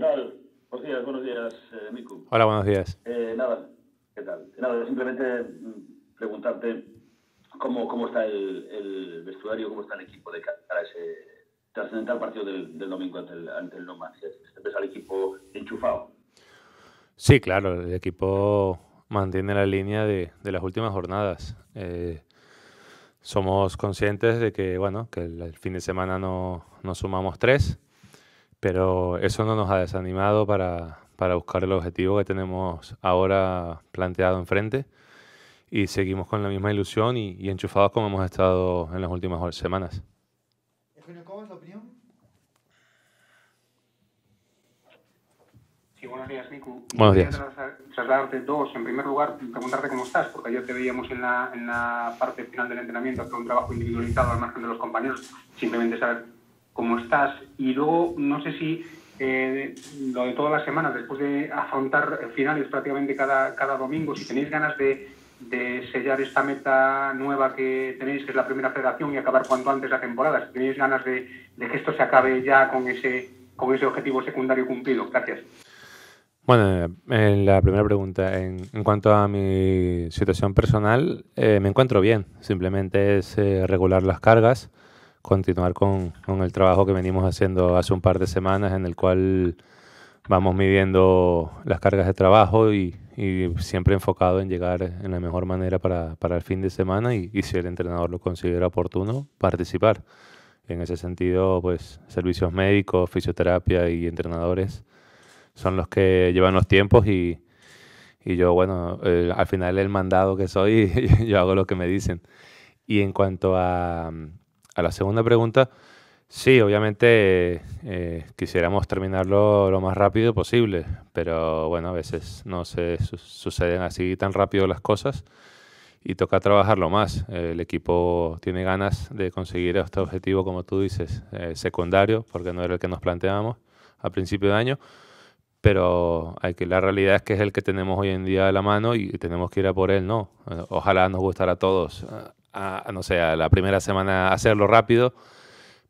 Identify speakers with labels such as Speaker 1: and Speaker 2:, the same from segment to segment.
Speaker 1: tal? Buenos días, buenos días, eh, Miku. Hola, buenos días. Eh, nada, ¿qué tal? Nada, simplemente mm, preguntarte cómo, cómo está el, vestuario, cómo está el equipo de cara a ese trascendental partido del, domingo ante el, ante el ¿Está el equipo enchufado?
Speaker 2: Sí, claro, el equipo mantiene la línea de, de las últimas jornadas. Eh, somos conscientes de que, bueno, que el, el fin de semana no, no sumamos tres pero eso no nos ha desanimado para, para buscar el objetivo que tenemos ahora planteado enfrente y seguimos con la misma ilusión y, y, enchufados como hemos estado en las últimas semanas.
Speaker 1: ¿Cómo es la opinión? Sí, buenos días, Nico. Buenos días. trasladarte dos. En primer lugar, preguntarte cómo estás, porque ayer te veíamos en la, en la parte final del entrenamiento hacer un trabajo individualizado al margen de los compañeros. Simplemente saber ¿Cómo estás. Y luego, no sé si eh, lo de todas las semanas, después de afrontar finales prácticamente cada, cada domingo, si tenéis ganas de, sellar esta meta nueva que tenéis, que es la primera federación, y acabar cuanto antes la temporada, si tenéis ganas de, que esto se acabe ya con ese, con ese objetivo secundario cumplido. Gracias.
Speaker 2: Bueno, en eh, la primera pregunta, en, cuanto a mi situación personal, eh, me encuentro bien. Simplemente es regular las cargas, continuar con, el trabajo que venimos haciendo hace un par de semanas, en el cual vamos midiendo las cargas de trabajo y, siempre enfocado en llegar en la mejor manera para, el fin de semana y, si el entrenador lo considera oportuno, participar. En ese sentido, pues servicios médicos, fisioterapia y entrenadores son los que llevan los tiempos y, yo, bueno, al final el mandado que soy, yo hago lo que me dicen. Y en cuanto a, a la segunda pregunta, sí, obviamente eh, quisiéramos terminarlo lo más rápido posible, pero bueno, a veces no se suceden así tan rápido las cosas y toca trabajarlo más. el equipo tiene ganas de conseguir este objetivo, como tú dices, eh, secundario, porque no era el que nos planteábamos a principio de año, pero hay que, la realidad es que es el que tenemos hoy en día a la mano y tenemos que ir a por él, ¿no? Eh, ojalá nos gustara a todos a, no sé, la primera semana hacerlo rápido,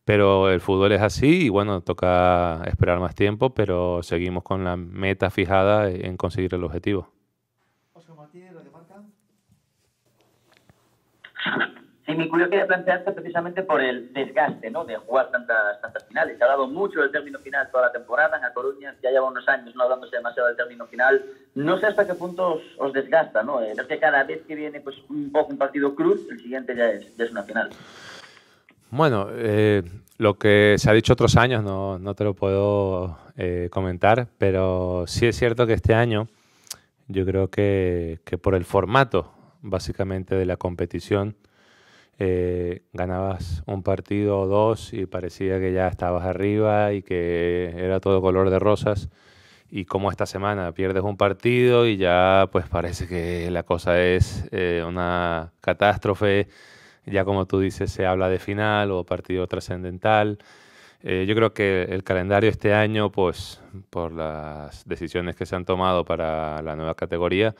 Speaker 2: pero el fútbol es así y bueno, toca esperar más tiempo, pero seguimos con la meta fijada en conseguir el objetivo. Martínez,
Speaker 1: y mi que plantearse precisamente por el desgaste ¿no? de jugar tantas, tantas finales. Se ha hablado mucho del término final toda la temporada. En la Coruña ya lleva unos años no hablándose demasiado del término final. No sé hasta qué punto os, desgasta. ¿no? Eh, es que cada vez que viene pues, un poco un partido cruz, el siguiente ya es, ya una final.
Speaker 2: Bueno, eh, lo que se ha dicho otros años no, no te lo puedo eh, comentar, pero sí es cierto que este año yo creo que, que por el formato básicamente de la competición, eh, ganabas un partido o dos y parecía que ya estabas arriba y que era todo color de rosas. Y como esta semana pierdes un partido y ya pues parece que la cosa es eh, una catástrofe, ya como tú dices se habla de final o partido trascendental. Eh, yo creo que el calendario este año, pues por las decisiones que se han tomado para la nueva categoría,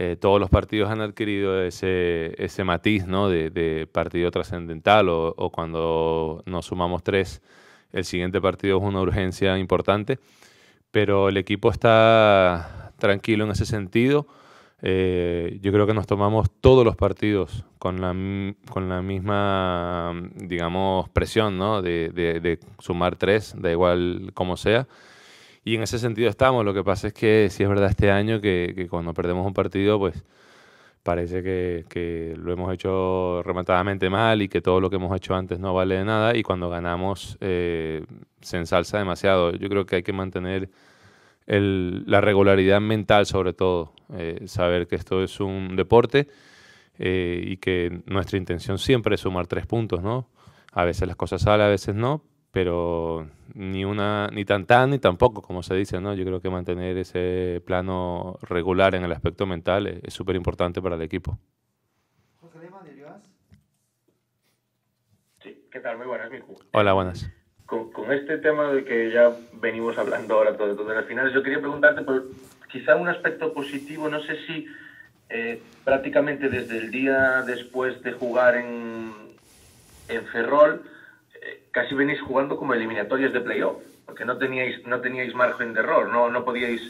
Speaker 2: eh, todos los partidos han adquirido ese, ese matiz ¿no? de, partido trascendental o, cuando nos sumamos tres, el siguiente partido es una urgencia importante, pero el equipo está tranquilo en ese sentido. Eh, yo creo que nos tomamos todos los partidos con la, con la misma, digamos, presión ¿no? de, de, de sumar tres, da igual como sea y en ese sentido estamos. Lo que pasa es que si es verdad este año que, cuando perdemos un partido, pues parece que, lo hemos hecho rematadamente mal y que todo lo que hemos hecho antes no vale de nada y cuando ganamos eh, se ensalza demasiado. Yo creo que hay que mantener la regularidad mental sobre todo, eh, saber que esto es un deporte eh, y que nuestra intención siempre es sumar tres puntos, ¿no? A veces las cosas salen, a veces no, pero ni una ni tan tan ni tampoco, como se dice, ¿no? Yo creo que mantener ese plano regular en el aspecto mental es súper importante para el equipo.
Speaker 1: José Sí, ¿qué tal? Muy buenas, Miku. Hola, buenas. Con, este tema de que ya venimos hablando ahora todo, todo las finales, yo quería preguntarte por quizá un aspecto positivo, no sé si eh, prácticamente desde el día después de jugar en, en Ferrol, casi venís jugando como eliminatorios de playoff, porque no teníais, no teníais margen de error, no, no podíais,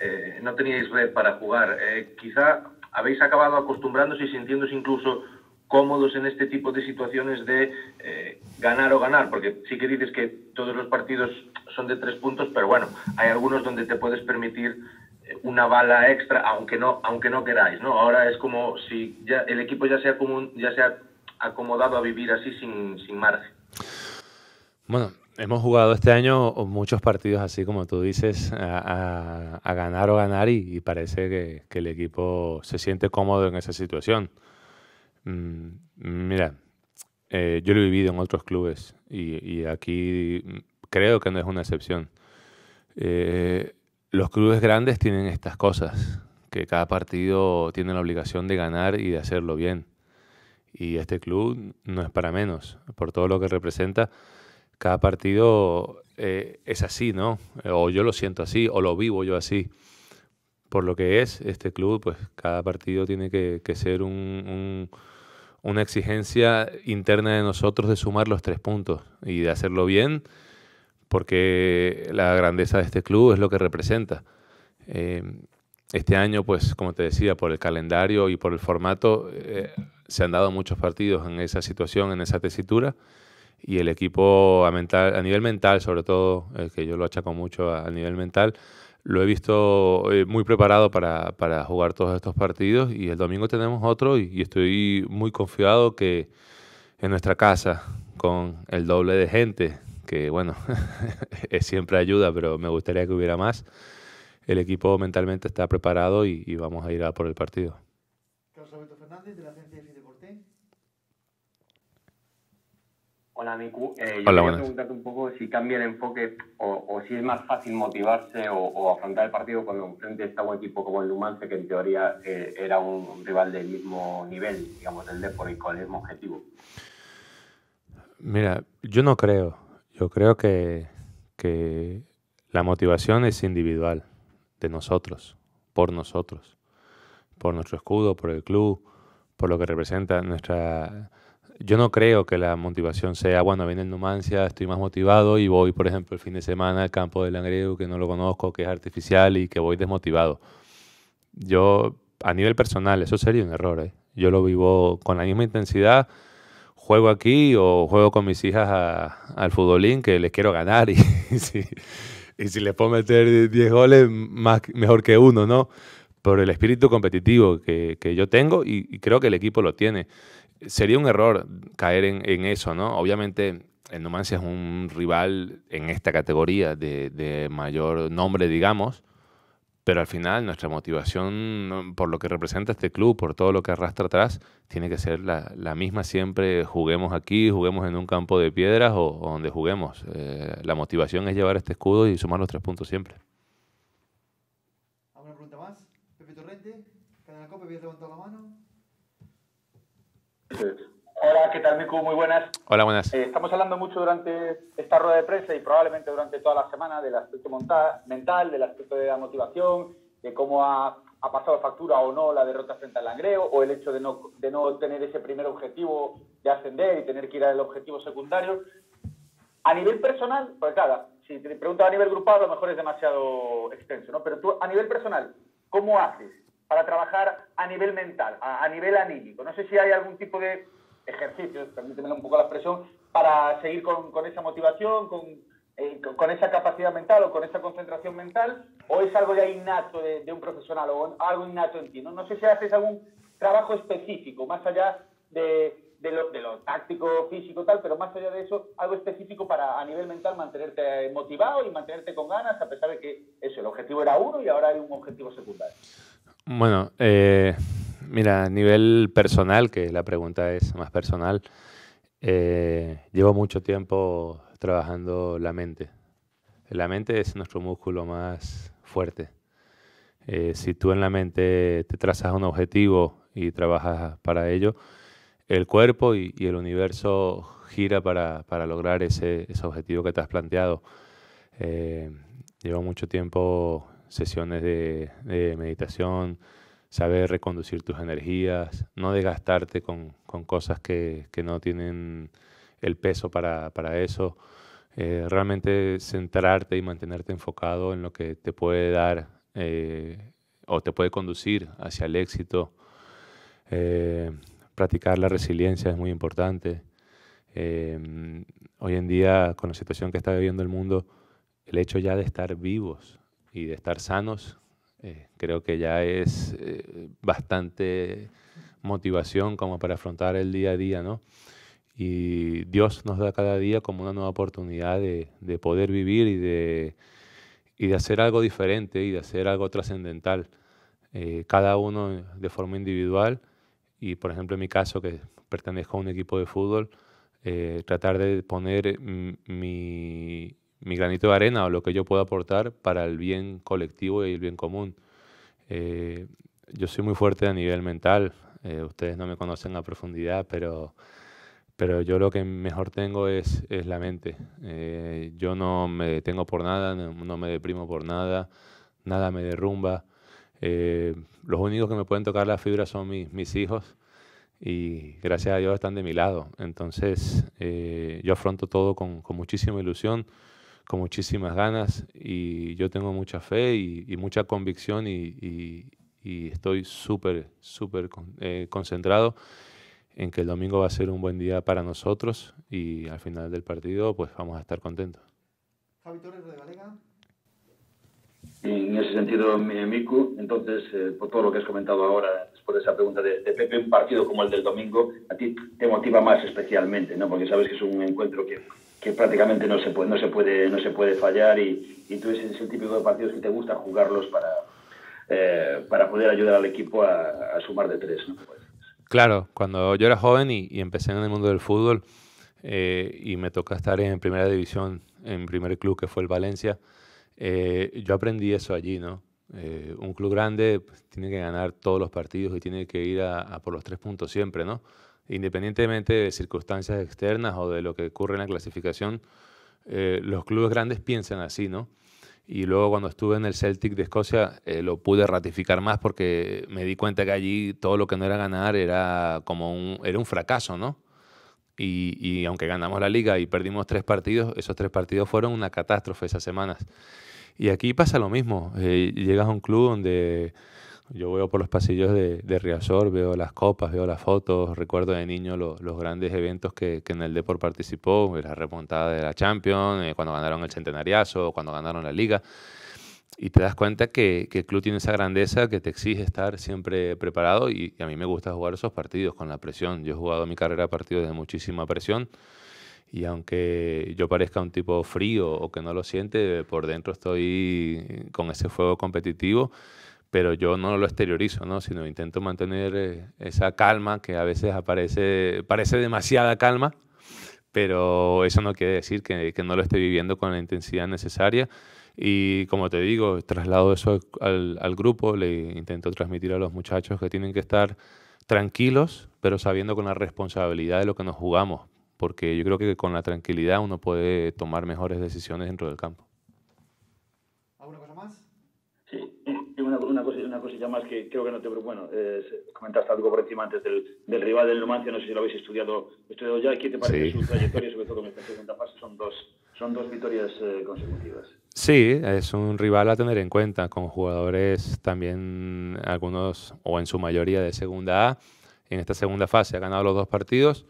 Speaker 1: eh, no teníais red para jugar. Eh, quizá habéis acabado acostumbrándose y sintiéndose incluso cómodos en este tipo de situaciones de eh, ganar o ganar, porque sí que dices que todos los partidos son de tres puntos, pero bueno, hay algunos donde te puedes permitir una bala extra, aunque no, aunque no queráis, ¿no? Ahora es como si ya el equipo ya se ha, ya se acomodado a vivir así sin, sin margen.
Speaker 2: Bueno, hemos jugado este año muchos partidos así como tú dices, a, ganar o ganar y, parece que, el equipo se siente cómodo en esa situación. Mm, mira, eh, yo lo he vivido en otros clubes y, aquí creo que no es una excepción. Eh, los clubes grandes tienen estas cosas, que cada partido tiene la obligación de ganar y de hacerlo bien. Y este club no es para menos, por todo lo que representa cada partido eh, es así, ¿no? O yo lo siento así, o lo vivo yo así. Por lo que es este club, pues cada partido tiene que, ser una exigencia interna de nosotros de sumar los tres puntos y de hacerlo bien, porque la grandeza de este club es lo que representa. Eh, este año, pues como te decía, por el calendario y por el formato, eh, se han dado muchos partidos en esa situación, en esa tesitura y el equipo a, mental, a nivel mental, sobre todo, eh, que yo lo achaco mucho a, nivel mental, lo he visto eh, muy preparado para, para, jugar todos estos partidos y el domingo tenemos otro y, estoy muy confiado que en nuestra casa, con el doble de gente, que bueno, siempre ayuda, pero me gustaría que hubiera más, el equipo mentalmente está preparado y, vamos a ir a por el partido.
Speaker 1: Fernández, Hola, Miku. Eh, yo quería preguntarte un poco si cambia el enfoque o, si es más fácil motivarse o, afrontar el partido cuando enfrente está un equipo como el Lumance, que en teoría eh, era un rival del mismo nivel, digamos, del deporte y con el mismo objetivo.
Speaker 2: Mira, yo no creo. Yo creo que, que la motivación es individual, de nosotros, por nosotros, por nuestro escudo, por el club, por lo que representa nuestra yo no creo que la motivación sea, bueno, viene el Numancia, estoy más motivado y voy, por ejemplo, el fin de semana al campo de Langreu, que no lo conozco, que es artificial y que voy desmotivado. Yo, a nivel personal, eso sería un error. ¿eh? Yo lo vivo con la misma intensidad, juego aquí o juego con mis hijas al futbolín, que les quiero ganar y, si, les puedo meter 10 goles, más, mejor que uno, ¿no? Por el espíritu competitivo que, yo tengo y, y creo que el equipo lo tiene sería un error caer en, eso, ¿no? Obviamente, el Numancia es un rival en esta categoría de, mayor nombre, digamos, pero al final nuestra motivación por lo que representa este club, por todo lo que arrastra atrás, tiene que ser la, misma siempre, juguemos aquí, juguemos en un campo de piedras o, donde juguemos. Eh, la motivación es llevar este escudo y sumar los tres puntos siempre.
Speaker 1: ¿Alguna pregunta más? Pepe Torrente, la mano. Hola, ¿qué tal, Miku? Muy buenas. Hola, buenas. Eh, estamos hablando mucho durante esta rueda de prensa y probablemente durante toda la semana del aspecto mental, del aspecto de la motivación, de cómo ha, ha, pasado factura o no la derrota frente al Langreo, o el hecho de no, tener ese primer objetivo de ascender y tener que ir al objetivo secundario. A nivel personal, pues claro, si te preguntas a nivel grupal, a lo mejor es demasiado extenso, ¿no? Pero tú, a nivel personal, ¿cómo haces para trabajar a nivel mental, a, nivel anímico. No sé si hay algún tipo de ejercicio, permíteme un poco la expresión, para seguir con, esa motivación, eh, con, esa capacidad mental o con esa concentración mental, o es algo ya innato de, de un profesional o algo innato en ti. ¿no? sé si haces algún trabajo específico, más allá de, lo, de, lo, táctico, físico, tal, pero más allá de eso, algo específico para a nivel mental mantenerte motivado y mantenerte con ganas, a pesar de que el objetivo era uno y ahora hay un objetivo secundario.
Speaker 2: Bueno, eh, mira, a nivel personal, que la pregunta es más personal, eh, llevo mucho tiempo trabajando la mente. La mente es nuestro músculo más fuerte. Eh, si tú en la mente te trazas un objetivo y trabajas para ello, el cuerpo y, el universo gira para, lograr ese, ese, objetivo que te has planteado. llevo mucho tiempo sesiones de, meditación, saber reconducir tus energías, no desgastarte con, con cosas que, no tienen el peso para, eso. Eh, realmente centrarte y mantenerte enfocado en lo que te puede dar eh, o te puede conducir hacia el éxito. Eh, practicar la resiliencia es muy importante. hoy en día, con la situación que está viviendo el mundo, el hecho ya de estar vivos y de estar sanos, eh, creo que ya es eh, bastante motivación como para afrontar el día a día, ¿no? Y Dios nos da cada día como una nueva oportunidad de, de poder vivir y de, y de hacer algo diferente y de hacer algo trascendental, eh, cada uno de forma individual. Y por ejemplo, en mi caso, que pertenezco a un equipo de fútbol, tratar de poner mi, mi granito de arena o lo que yo puedo aportar para el bien colectivo y el bien común. Eh, yo soy muy fuerte a nivel mental, eh, ustedes no me conocen a profundidad, pero, pero yo lo que mejor tengo es, es la mente. Eh, yo no me detengo por nada, no, me deprimo por nada, nada me derrumba. los únicos que me pueden tocar la fibra son mis, mis hijos y gracias a Dios están de mi lado. Entonces yo afronto todo con, con muchísima ilusión con muchísimas ganas y yo tengo mucha fe y, mucha convicción y, estoy súper, súper eh, concentrado en que el domingo va a ser un buen día para nosotros y al final del partido pues vamos a estar contentos.
Speaker 1: Javi Torres de En ese sentido, Miku, entonces, eh, por todo lo que has comentado ahora, después de esa pregunta de, de, Pepe, un partido como el del domingo, a ti te motiva más especialmente, ¿no? Porque sabes que es un encuentro que que prácticamente no se puede, no se puede, no se puede fallar y, y tú es el típico de partidos que te gusta jugarlos para, eh, para poder ayudar al equipo a, sumar de tres. ¿no? Pues,
Speaker 2: claro, cuando yo era joven y, empecé en el mundo del fútbol eh, y me tocó estar en primera división, en primer club que fue el Valencia, eh, yo aprendí eso allí, ¿no? un club grande pues, tiene que ganar todos los partidos y tiene que ir a por los tres puntos siempre, ¿no? independientemente de circunstancias externas o de lo que ocurre en la clasificación, eh, los clubes grandes piensan así, ¿no? Y luego cuando estuve en el Celtic de Escocia eh, lo pude ratificar más porque me di cuenta que allí todo lo que no era ganar era como un, era un fracaso, ¿no? Y, aunque ganamos la liga y perdimos tres partidos, esos tres partidos fueron una catástrofe esas semanas. Y aquí pasa lo mismo. Eh, llegas a un club donde yo veo por los pasillos de, de Riazor, veo las copas, veo las fotos, recuerdo de niño los grandes eventos que, que, en el deporte participó, la remontada de la Champions, eh, cuando ganaron el centenariazo, cuando ganaron la Liga. Y te das cuenta que, el club tiene esa grandeza que te exige estar siempre preparado y, a mí me gusta jugar esos partidos con la presión. Yo he jugado mi carrera a partidos de muchísima presión. Y aunque yo parezca un tipo frío o que no lo siente, por dentro estoy con ese fuego competitivo pero yo no lo exteriorizo, ¿no? sino intento mantener eh, esa calma que a veces aparece, parece demasiada calma, pero eso no quiere decir que, no lo esté viviendo con la intensidad necesaria. Y como te digo, traslado eso al grupo, le intento transmitir a los muchachos que tienen que estar tranquilos, pero sabiendo con la responsabilidad de lo que nos jugamos, porque yo creo que con la tranquilidad uno puede tomar mejores decisiones dentro del campo.
Speaker 1: una, cosa una, cosilla más que creo que no te Bueno, eh, comentaste algo por encima antes del, del, rival del Numancia, no sé si lo habéis estudiado, estudiado ya. ¿Qué te parece su trayectoria, sobre todo en esta segunda fase? Son dos, son dos victorias eh, consecutivas.
Speaker 2: Sí, es un rival a tener en cuenta, con jugadores también, algunos o en su mayoría de segunda A. En esta segunda fase ha ganado los dos partidos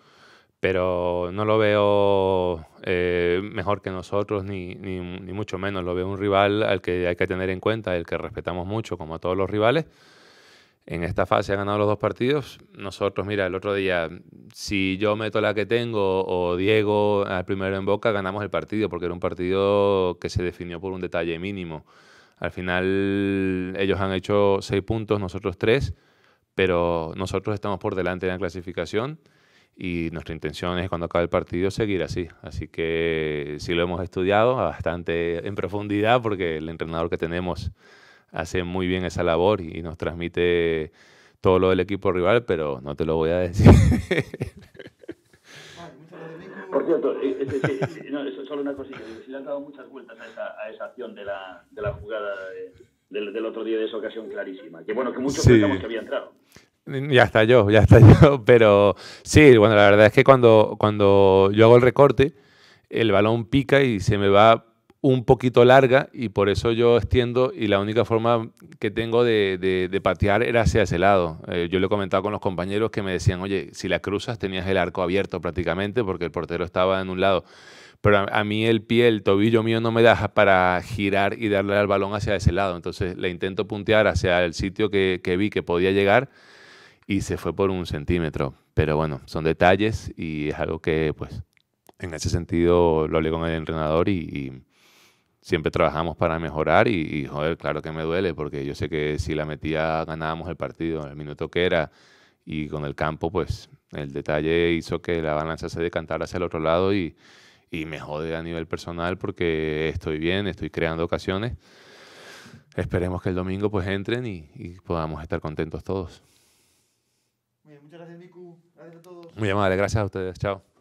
Speaker 2: pero no lo veo eh, mejor que nosotros, ni, ni, mucho menos. Lo veo un rival al que hay que tener en cuenta, el que respetamos mucho, como a todos los rivales. En esta fase ha ganado los dos partidos. Nosotros, mira, el otro día, si yo meto la que tengo o Diego al primero en boca, ganamos el partido, porque era un partido que se definió por un detalle mínimo. Al final, ellos han hecho seis puntos, nosotros tres, pero nosotros estamos por delante en la clasificación y nuestra intención es cuando acabe el partido seguir así. Así que sí lo hemos estudiado bastante en profundidad porque el entrenador que tenemos hace muy bien esa labor y nos transmite todo lo del equipo rival, pero no te lo voy a decir. Por cierto, eh, eh,
Speaker 1: eh, solo una cosita. Si le han dado muchas vueltas a esa, a esa acción de la, de la jugada del, del, otro día, de esa ocasión clarísima. Que bueno, que muchos pensamos que había entrado.
Speaker 2: Ya está yo, ya está yo. Pero sí, bueno, la verdad es que cuando, cuando yo hago el recorte, el balón pica y se me va un poquito larga y por eso yo extiendo y la única forma que tengo de, de, patear era hacia ese lado. Eh, yo lo he comentado con los compañeros que me decían, oye, si la cruzas tenías el arco abierto prácticamente porque el portero estaba en un lado. Pero a, mí el pie, el tobillo mío no me deja para girar y darle al balón hacia ese lado. Entonces le intento puntear hacia el sitio que, que vi que podía llegar y se fue por un centímetro. Pero bueno, son detalles y es algo que, pues, en ese sentido lo hablé con el entrenador y, siempre trabajamos para mejorar y, joder, claro que me duele porque yo sé que si la metía ganábamos el partido en el minuto que era y con el campo, pues, el detalle hizo que la balanza se decantara hacia el otro lado y, me jode a nivel personal porque estoy bien, estoy creando ocasiones. Esperemos que el domingo pues entren y podamos estar contentos todos
Speaker 1: muchas gracias, Miku. Gracias a todos. Muy amable, gracias a ustedes. Chao.